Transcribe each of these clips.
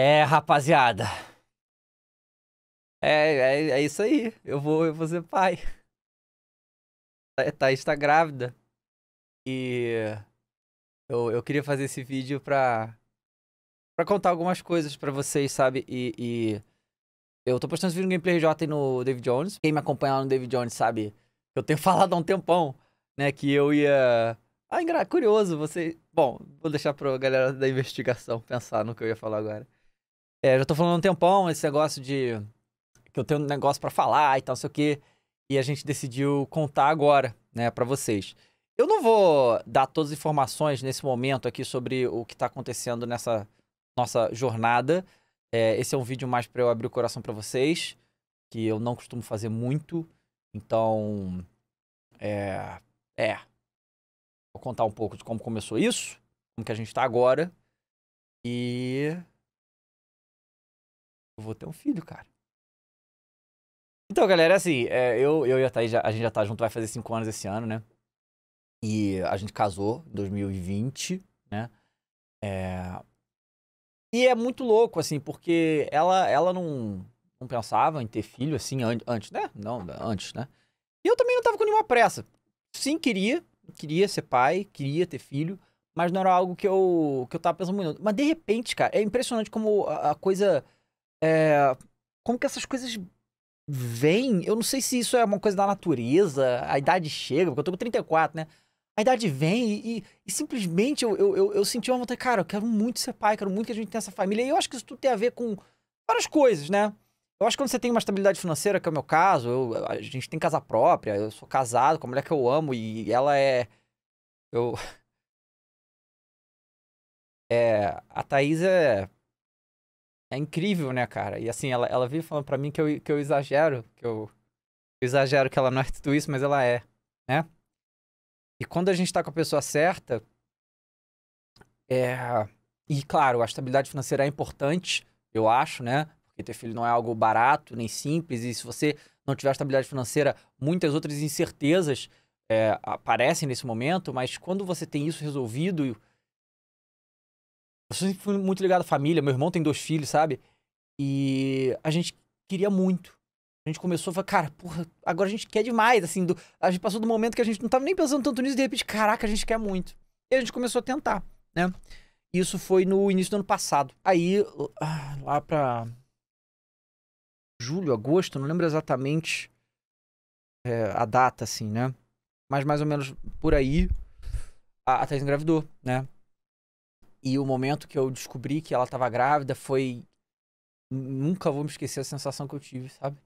É, rapaziada. É, é, é isso aí. Eu vou, eu vou ser pai. Thaís tá, tá, tá grávida. E eu, eu queria fazer esse vídeo pra, pra contar algumas coisas pra vocês, sabe? E, e eu tô postando esse vídeo no Gameplay RJ e no David Jones. Quem me acompanha lá no David Jones sabe que eu tenho falado há um tempão, né? Que eu ia. Ah, curioso, você. Bom, vou deixar pra galera da investigação pensar no que eu ia falar agora. É, já tô falando há um tempão esse negócio de. que eu tenho um negócio para falar e tal, sei o quê. E a gente decidiu contar agora, né, para vocês. Eu não vou dar todas as informações nesse momento aqui sobre o que tá acontecendo nessa nossa jornada. É, esse é um vídeo mais para eu abrir o coração para vocês, que eu não costumo fazer muito. Então. É. É. Vou contar um pouco de como começou isso, como que a gente tá agora. E eu vou ter um filho, cara. Então, galera, é assim, é, eu, eu e a Thaís, já, a gente já tá junto, vai fazer cinco anos esse ano, né? E a gente casou em 2020, né? É... E é muito louco, assim, porque ela, ela não, não pensava em ter filho, assim, an antes, né? Não, antes, né? E eu também não tava com nenhuma pressa. Sim, queria, queria ser pai, queria ter filho, mas não era algo que eu, que eu tava pensando muito. Mas de repente, cara, é impressionante como a, a coisa é, como que essas coisas vêm? Eu não sei se isso é uma coisa da natureza, a idade chega, porque eu tô com 34, né? A idade vem e, e, e simplesmente eu, eu, eu, eu, senti uma vontade, cara, eu quero muito ser pai, quero muito que a gente tenha essa família. E eu acho que isso tudo tem a ver com várias coisas, né? Eu acho que quando você tem uma estabilidade financeira, que é o meu caso, eu, a gente tem casa própria, eu sou casado com a mulher que eu amo e ela é. Eu. É. A Thaís é é incrível, né, cara? E assim, ela, ela vive falando para mim que eu, que eu exagero, que eu, eu, exagero que ela não é tudo isso, mas ela é, né? E quando a gente tá com a pessoa certa, é... E claro, a estabilidade financeira é importante, eu acho, né? Porque ter filho não é algo barato, nem simples, e se você não tiver estabilidade financeira, muitas outras incertezas é, aparecem nesse momento, mas quando você tem isso resolvido eu sempre fui muito ligado à família. Meu irmão tem dois filhos, sabe? E a gente queria muito. A gente começou a falar, cara, porra, agora a gente quer demais, assim, do... a gente passou do momento que a gente não tava nem pensando tanto nisso, e de repente, caraca, a gente quer muito. E a gente começou a tentar, né? Isso foi no início do ano passado. Aí, ah, lá pra julho, agosto, não lembro exatamente é, a data, assim, né? Mas mais ou menos por aí, a, a Thais engravidou, né? E o momento que eu descobri que ela estava grávida foi. Nunca vou me esquecer a sensação que eu tive, sabe?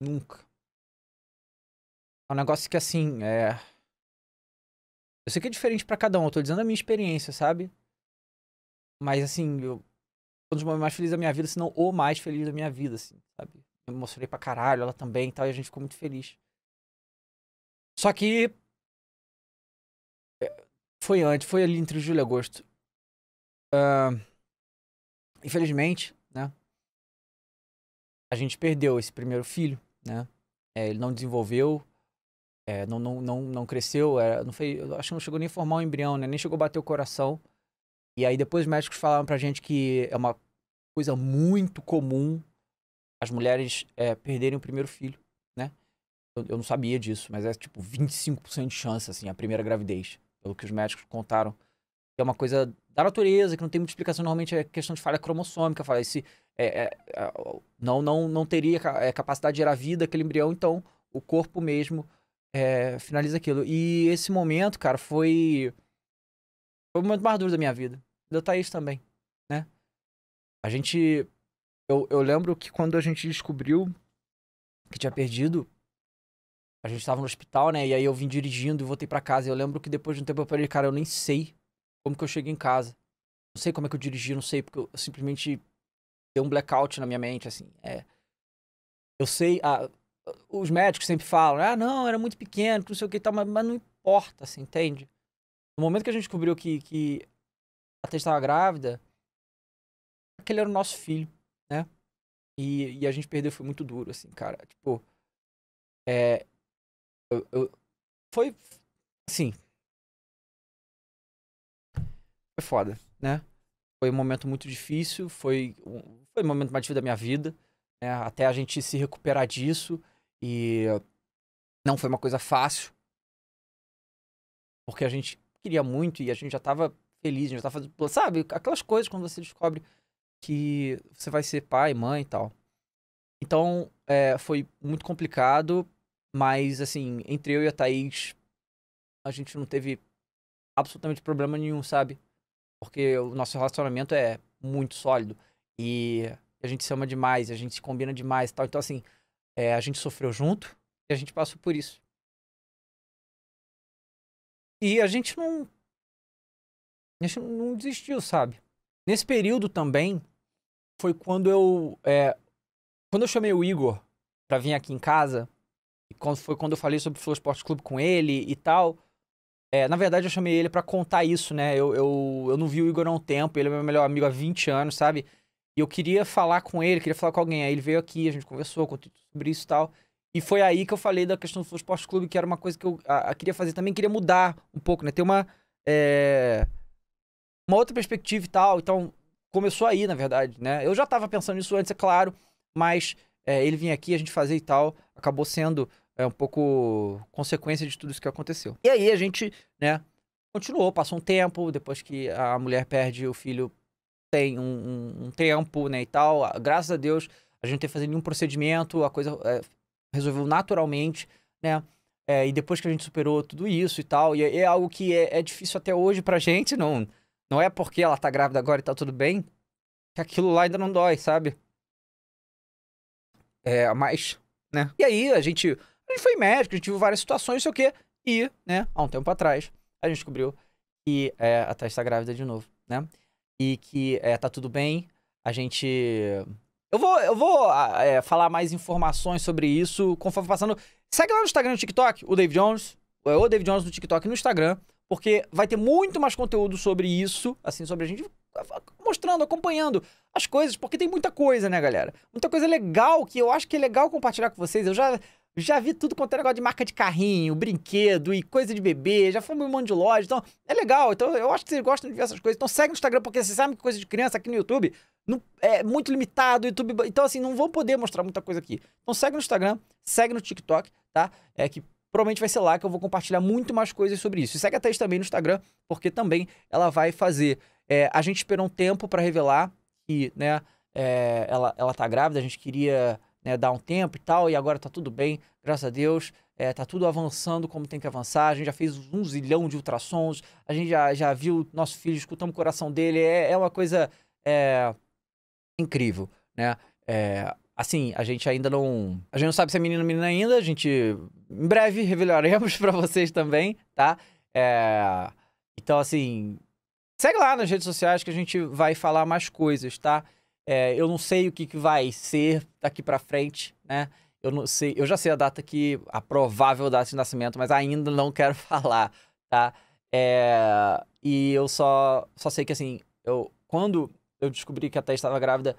Nunca. É um negócio que, assim, é. Eu sei que é diferente para cada um, eu tô dizendo a minha experiência, sabe? Mas, assim, eu. Um dos momentos mais felizes da minha vida, se não o mais feliz da minha vida, assim, sabe? Eu me emocionei pra caralho, ela também e tal, e a gente ficou muito feliz. Só que. Eh, foi antes, foi ali entre julho e agosto. Uh, infelizmente, né? A gente perdeu esse primeiro filho, né? É, ele não desenvolveu, é, não, não, não, não cresceu, é, não foi, acho que não chegou nem a formar um embrião, né? Nem chegou a bater o coração. E aí depois os médicos falaram pra gente que é uma coisa muito comum as mulheres é, perderem o primeiro filho, né? Eu, eu, não sabia disso, mas é tipo 25% de chance, assim, a primeira gravidez, pelo que os médicos contaram que é uma coisa da natureza, que não tem muita explicação, normalmente é questão de falha cromossômica, falha esse, é, é, é não, não, não teria é, capacidade de gerar vida aquele embrião, então o corpo mesmo é, finaliza aquilo. E esse momento, cara, foi, foi o momento mais duro da minha vida, da Thaís também, né? A gente, eu, eu lembro que quando a gente descobriu que tinha perdido, a gente tava no hospital, né? E aí eu vim dirigindo e voltei para casa. Eu lembro que depois de um tempo eu falei, cara, eu nem sei como que eu cheguei em casa. Não sei como é que eu dirigi, não sei, porque eu simplesmente deu um blackout na minha mente, assim. É, eu sei, os médicos sempre falam, ah, não, era muito pequeno, não sei o que e tal, mas, mas não importa, assim, entende? No momento que a gente descobriu que, que a Tess estava grávida, aquele era o nosso filho, né? E, e a gente perdeu, foi muito duro, assim, cara. Tipo, é, eu, eu, foi, assim, foi foda, né? Foi um momento muito difícil, foi um, foi um momento mais difícil da minha vida, né? Até a gente se recuperar disso e não foi uma coisa fácil. Porque a gente queria muito e a gente já tava feliz, a gente já tava fazendo, sabe, aquelas coisas quando você descobre que você vai ser pai, mãe e tal. Então, é, foi muito complicado, mas, assim, entre eu e a Thaís, a gente não teve absolutamente problema nenhum, sabe? Porque o nosso relacionamento é muito sólido. E a gente se ama demais, a gente se combina demais e tal. Então, assim, é, a gente sofreu junto e a gente passou por isso. E a gente não. A gente não desistiu, sabe? Nesse período também foi quando eu. É, quando eu chamei o Igor pra vir aqui em casa, foi quando eu falei sobre o Flow Esporte Clube com ele e tal. É, na verdade, eu chamei ele para contar isso, né? Eu, eu, eu não vi o Igor há um tempo, ele é meu melhor amigo há 20 anos, sabe? E eu queria falar com ele, queria falar com alguém. Aí ele veio aqui, a gente conversou sobre isso e tal. E foi aí que eu falei da questão do Flow Esporte Clube, que era uma coisa que eu a, a queria fazer também, queria mudar um pouco, né? Ter uma, é, uma outra perspectiva e tal. Então, começou aí, na verdade, né? Eu já tava pensando nisso antes, é claro, mas é, ele vinha aqui, a gente fazia e tal. Acabou sendo é um pouco consequência de tudo isso que aconteceu. E aí a gente, né, continuou, passou um tempo, depois que a mulher perde o filho, tem um, um, um tempo, né, e tal. Graças a Deus, a gente não teve fazer nenhum procedimento, a coisa é, resolveu naturalmente, né? É, e depois que a gente superou tudo isso e tal, e é, é algo que é, é, difícil até hoje pra gente, não, não é porque ela tá grávida agora e tá tudo bem, que aquilo lá ainda não dói, sabe? É, mas, né? E aí a gente foi médico, a gente viu várias situações, não sei o quê. E, né, há um tempo atrás, a gente descobriu que é, a Thais tá grávida de novo, né? E que é, tá tudo bem. A gente. Eu vou, eu vou é, falar mais informações sobre isso conforme passando. Segue lá no Instagram e TikTok, o David Jones. É o David Jones no TikTok e no Instagram. Porque vai ter muito mais conteúdo sobre isso, assim, sobre a gente mostrando, acompanhando as coisas, porque tem muita coisa, né, galera? Muita coisa legal que eu acho que é legal compartilhar com vocês. Eu já já vi tudo quanto é negócio de marca de carrinho, brinquedo e coisa de bebê. Já fomos em um monte de loja. Então, é legal. Então, eu acho que vocês gostam de ver essas coisas. Então, segue no Instagram, porque vocês sabem que coisa de criança aqui no YouTube não, é muito limitado. YouTube, então, assim, não vou poder mostrar muita coisa aqui. Então, segue no Instagram, segue no TikTok, tá? É que provavelmente vai ser lá que eu vou compartilhar muito mais coisas sobre isso. E segue a Thaís também no Instagram, porque também ela vai fazer. É, a gente esperou um tempo para revelar que, né, é, ela, ela tá grávida. A gente queria né, dar um tempo e tal, e agora tá tudo bem, graças a Deus. É, tá tudo avançando como tem que avançar. A gente já fez um zilhão de ultrassons, a gente já, já viu nosso filho, escutamos o coração dele. É, é uma coisa é, incrível, né? É, assim, a gente ainda não. A gente não sabe se é menino ou menina ainda. A gente em breve revelaremos para vocês também, tá? É, então, assim, segue lá nas redes sociais que a gente vai falar mais coisas, tá? É, eu não sei o que, que vai ser daqui para frente, né? Eu não sei, eu já sei a data que a provável data de nascimento, mas ainda não quero falar, tá? É, e eu só só sei que assim, eu quando eu descobri que a Thaís estava grávida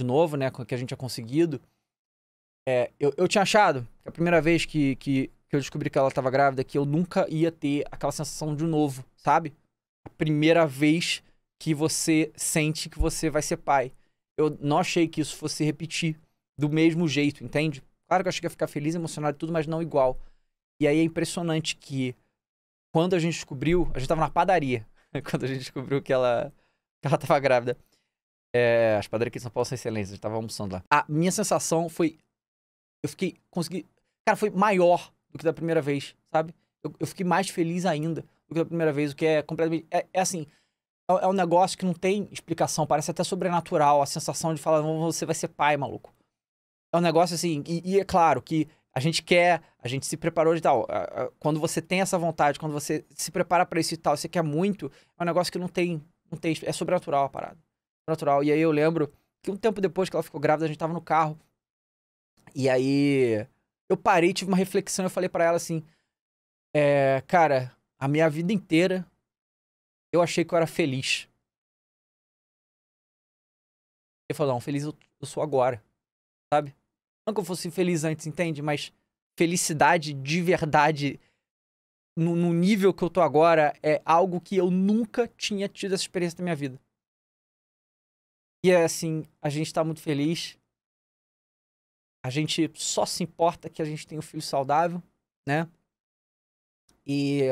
de novo, né, que a gente tinha conseguido, é, eu, eu tinha achado que a primeira vez que, que, que eu descobri que ela estava grávida, que eu nunca ia ter aquela sensação de novo, sabe? A primeira vez que você sente que você vai ser pai. Eu não achei que isso fosse repetir do mesmo jeito, entende? Claro que eu achei que ia ficar feliz, emocionado e tudo, mas não igual. E aí é impressionante que quando a gente descobriu, a gente tava na padaria, quando a gente descobriu que ela, que ela tava grávida. É, as padarias aqui em São Paulo são excelentes, a gente tava almoçando lá. A minha sensação foi. Eu fiquei. Consegui. Cara, foi maior do que da primeira vez, sabe? Eu, eu fiquei mais feliz ainda do que da primeira vez, o que é completamente. É, é assim, é, é um negócio que não tem explicação, parece até sobrenatural, a sensação de falar, você vai ser pai, maluco. É um negócio assim, e, e é claro que a gente quer, a gente se preparou de tal. Quando você tem essa vontade, quando você se prepara para isso e tal, você quer muito, é um negócio que não tem, não tem, é sobrenatural a parada. Sobrenatural. E aí eu lembro que um tempo depois que ela ficou grávida, a gente tava no carro. E aí eu parei, tive uma reflexão, eu falei para ela assim: é, cara, a minha vida inteira eu achei que eu era feliz. Ele falou, não, feliz eu, sou agora, sabe? Não que eu fosse feliz antes, entende? Mas felicidade de verdade no, no, nível que eu tô agora é algo que eu nunca tinha tido essa experiência na minha vida. E é assim, a gente tá muito feliz. A gente só se importa que a gente tem um filho saudável, né? E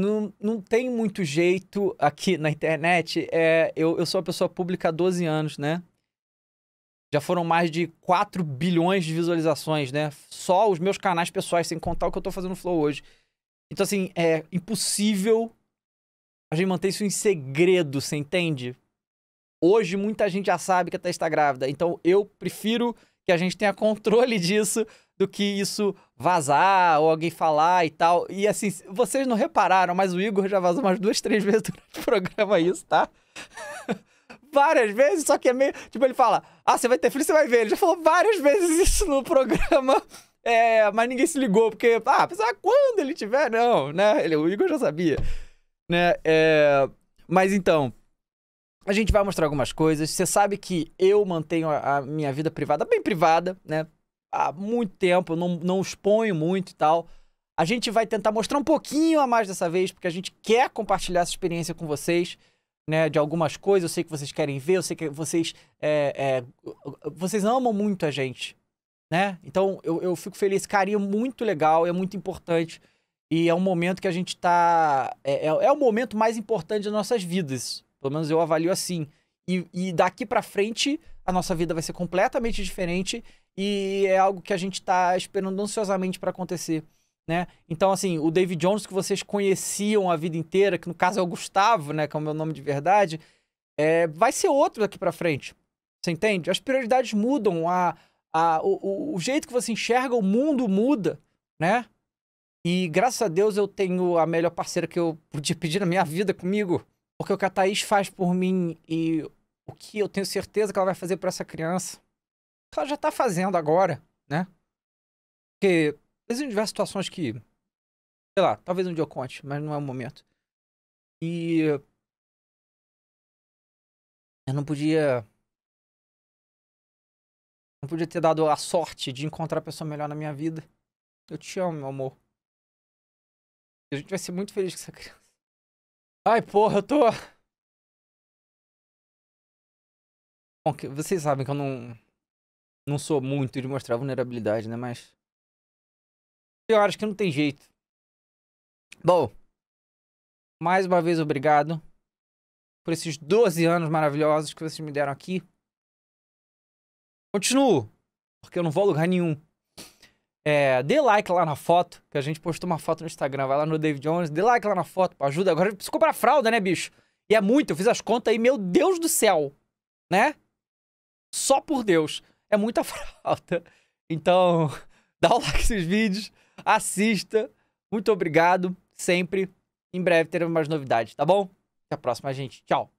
não, não tem muito jeito aqui na internet. É, eu, eu sou uma pessoa pública há 12 anos, né? Já foram mais de 4 bilhões de visualizações, né? Só os meus canais pessoais, sem contar o que eu tô fazendo no Flow hoje. Então, assim, é impossível a gente manter isso em segredo, você entende? Hoje muita gente já sabe que a Thaís está é grávida. Então eu prefiro que a gente tenha controle disso do que isso vazar ou alguém falar e tal. E assim, vocês não repararam, mas o Igor já vazou umas duas, três vezes durante o programa isso, tá? várias vezes, só que é meio. Tipo, ele fala: Ah, você vai ter filho, você vai ver. Ele já falou várias vezes isso no programa. É, mas ninguém se ligou, porque, ah, pensava ah, quando ele tiver, não, né? Ele, o Igor já sabia, né? É, mas então, a gente vai mostrar algumas coisas. Você sabe que eu mantenho a, a minha vida privada bem privada, né? há muito tempo, não, não exponho muito e tal. A gente vai tentar mostrar um pouquinho a mais dessa vez, porque a gente quer compartilhar essa experiência com vocês, né? De algumas coisas, eu sei que vocês querem ver, eu sei que vocês, é, é, vocês amam muito a gente, né? Então eu, eu fico feliz, carinho muito legal, é muito importante. E é um momento que a gente tá. É, é, é o momento mais importante das nossas vidas. Pelo menos eu avalio assim. E, e daqui para frente, a nossa vida vai ser completamente diferente e é algo que a gente está esperando ansiosamente para acontecer. Né? Então, assim, o David Jones que vocês conheciam a vida inteira, que no caso é o Gustavo, né, que é o meu nome de verdade, é, vai ser outro daqui para frente. Você entende? As prioridades mudam, a, a, o, o jeito que você enxerga o mundo muda, né? E graças a Deus eu tenho a melhor parceira que eu podia pedir na minha vida comigo. Porque o que a Thaís faz por mim e o que eu tenho certeza que ela vai fazer por essa criança ela já tá fazendo agora, né? Porque existem diversas situações que, sei lá, talvez um dia eu conte, mas não é o momento. E eu não podia não podia ter dado a sorte de encontrar a pessoa melhor na minha vida. Eu te amo, meu amor. A gente vai ser muito feliz com essa criança. Ai, porra, eu tô. Bom, vocês sabem que eu não não sou muito de mostrar vulnerabilidade, né? Mas. Eu acho que não tem jeito. Bom, mais uma vez obrigado por esses 12 anos maravilhosos que vocês me deram aqui. Continuo, porque eu não vou a lugar nenhum. É, dê like lá na foto, que a gente postou uma foto no Instagram. Vai lá no David Jones, dê like lá na foto, ajuda. Agora eu preciso comprar fralda, né, bicho? E é muito, eu fiz as contas aí, meu Deus do céu, né? Só por Deus é muita falta, Então, dá o like nesses vídeos, assista. Muito obrigado, sempre. Em breve teremos mais novidades, tá bom? Até a próxima, gente. Tchau.